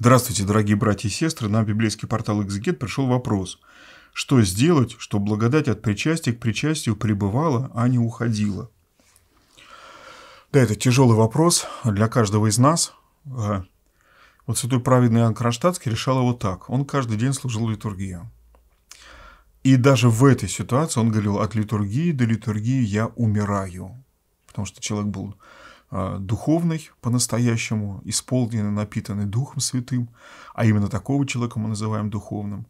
Здравствуйте, дорогие братья и сестры. На библейский портал Экзегет пришел вопрос. Что сделать, чтобы благодать от причастия к причастию пребывала, а не уходила? Да, это тяжелый вопрос для каждого из нас. А, вот святой праведный Иоанн Кронштадтский решал его так. Он каждый день служил литургию. И даже в этой ситуации он говорил, от литургии до литургии я умираю. Потому что человек был Э, духовный по-настоящему, исполненный, напитанный Духом Святым, а именно такого человека мы называем духовным.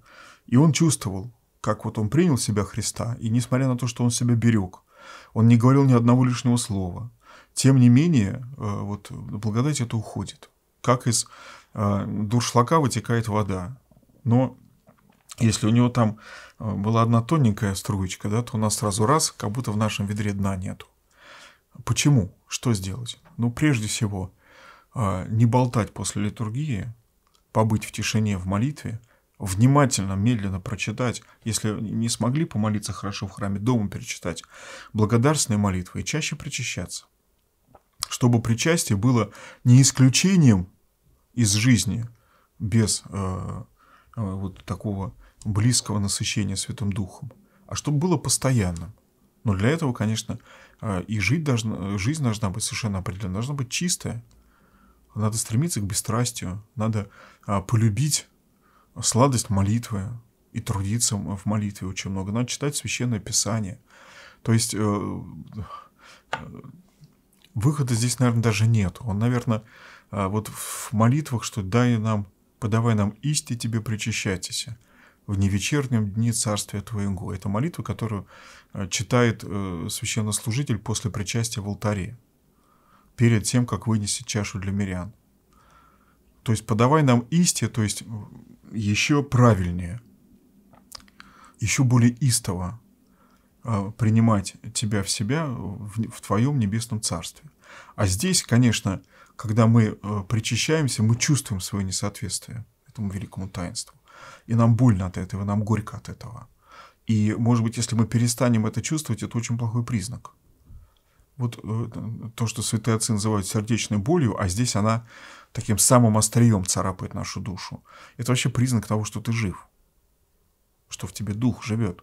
И он чувствовал, как вот он принял себя Христа, и несмотря на то, что он себя берег, он не говорил ни одного лишнего слова. Тем не менее, э, вот благодать это уходит. Как из э, дуршлака вытекает вода. Но если у него там была одна тоненькая струечка, да, то у нас сразу раз, как будто в нашем ведре дна нету. Почему? что сделать? Ну, прежде всего, а, не болтать после литургии, побыть в тишине, в молитве, внимательно, медленно прочитать, если не смогли помолиться хорошо в храме, дома перечитать, благодарственные молитвы и чаще причащаться. Чтобы причастие было не исключением из жизни без э, вот такого близкого насыщения Святым Духом, а чтобы было постоянным. Но для этого, конечно, э, и жить должна, э, жизнь должна быть совершенно определенно, должна быть чистая. Надо стремиться к бесстрастию, надо а, полюбить сладость молитвы и трудиться в молитве очень много. Надо читать священное писание. То есть э, выхода здесь, наверное, даже нет. Он, наверное, вот в молитвах, что дай нам, подавай нам исти тебе причащайтесь в невечернем дни Царствия Твоего. Это молитва, которую э, читает э, священнослужитель после причастия в алтаре, перед тем, как вынести чашу для мирян. То есть подавай нам исти, то есть еще правильнее, еще более истово э, принимать тебя в себя в твоем небесном царстве. А здесь, конечно, когда мы причащаемся, мы чувствуем свое несоответствие этому великому таинству. И нам больно от этого, нам горько от этого. И, может быть, если мы перестанем это чувствовать, это очень плохой признак. Вот э, то, что святые отцы называют сердечной болью, а здесь она таким самым острием царапает нашу душу. Это вообще признак того, что ты жив, что в тебе дух живет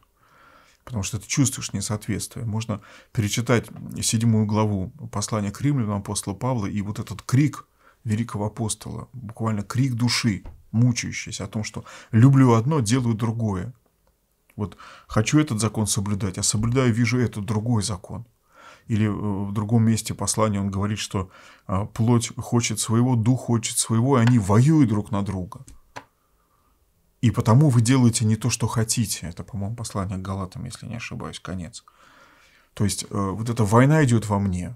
потому что ты чувствуешь несоответствие. Можно перечитать седьмую главу послания к римлянам апостола Павла, и вот этот крик великого апостола, буквально крик души, мучающийся о том, что люблю одно, делаю другое. Вот хочу этот закон соблюдать, а соблюдаю, вижу этот другой закон. Или э, в другом месте послания он говорит, что а, плоть хочет своего, дух хочет своего, и они воюют друг на друга. И потому вы делаете не то, что хотите. Это, по-моему, послание к Галатам, если не ошибаюсь, конец. То есть э, вот эта война идет во мне,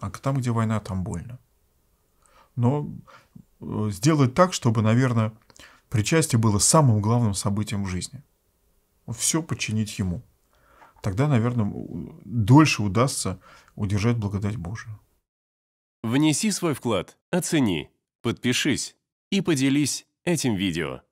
а там, где война, там больно. Но Э, сделать так, чтобы, наверное, причастие было самым главным событием в жизни. Все подчинить ему. Тогда, наверное, дольше удастся удержать благодать Божию. Внеси свой вклад, оцени, подпишись и поделись этим видео.